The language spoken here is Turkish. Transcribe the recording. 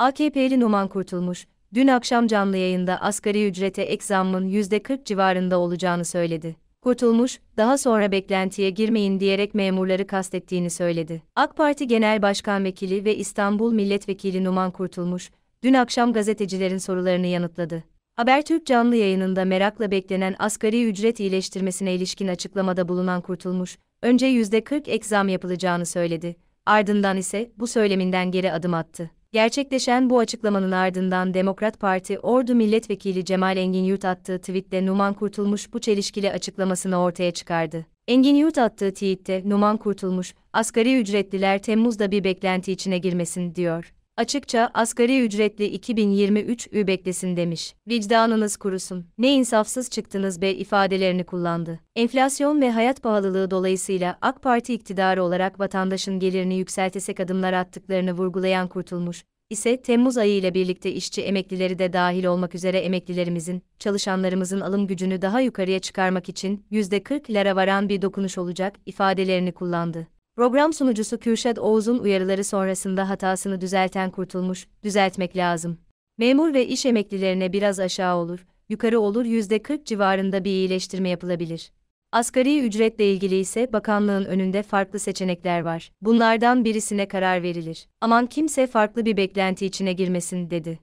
AKP'li Numan Kurtulmuş, dün akşam canlı yayında asgari ücrete ek zammın %40 civarında olacağını söyledi. Kurtulmuş, daha sonra beklentiye girmeyin diyerek memurları kastettiğini söyledi. AK Parti Genel Başkan Vekili ve İstanbul Milletvekili Numan Kurtulmuş, dün akşam gazetecilerin sorularını yanıtladı. Habertürk canlı yayınında merakla beklenen asgari ücret iyileştirmesine ilişkin açıklamada bulunan Kurtulmuş, önce %40 ek zam yapılacağını söyledi. Ardından ise bu söyleminden geri adım attı. Gerçekleşen bu açıklamanın ardından Demokrat Parti Ordu Milletvekili Cemal Engin Yurt attığı tweette Numan Kurtulmuş bu çelişkili açıklamasını ortaya çıkardı. Engin Yurt attığı tweette Numan Kurtulmuş, asgari ücretliler Temmuz'da bir beklenti içine girmesin, diyor. Açıkça asgari ücretli 2023 ü beklesin demiş. Vicdanınız kurusun. Ne insafsız çıktınız be ifadelerini kullandı. Enflasyon ve hayat pahalılığı dolayısıyla AK Parti iktidarı olarak vatandaşın gelirini yükseltesek adımlar attıklarını vurgulayan Kurtulmuş, ise Temmuz ayı ile birlikte işçi emeklileri de dahil olmak üzere emeklilerimizin, çalışanlarımızın alım gücünü daha yukarıya çıkarmak için %40 lara varan bir dokunuş olacak ifadelerini kullandı. Program sunucusu Kürşat Oğuz'un uyarıları sonrasında hatasını düzelten kurtulmuş, düzeltmek lazım. Memur ve iş emeklilerine biraz aşağı olur, yukarı olur %40 civarında bir iyileştirme yapılabilir. Asgari ücretle ilgili ise bakanlığın önünde farklı seçenekler var. Bunlardan birisine karar verilir. Aman kimse farklı bir beklenti içine girmesin dedi.